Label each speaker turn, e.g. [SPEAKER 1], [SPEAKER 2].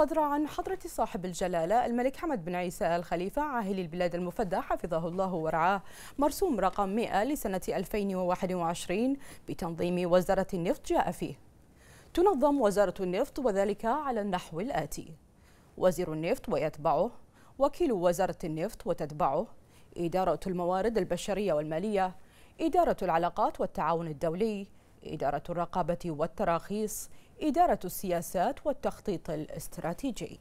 [SPEAKER 1] صدر عن حضرة صاحب الجلالة الملك حمد بن عيسى الخليفة عاهل البلاد المفدى حفظه الله ورعاه مرسوم رقم 100 لسنة 2021 بتنظيم وزارة النفط جاء فيه تنظم وزارة النفط وذلك على النحو الآتي وزير النفط ويتبعه وكيل وزارة النفط وتتبعه إدارة الموارد البشرية والمالية إدارة العلاقات والتعاون الدولي إدارة الرقابة والتراخيص إدارة السياسات والتخطيط الاستراتيجي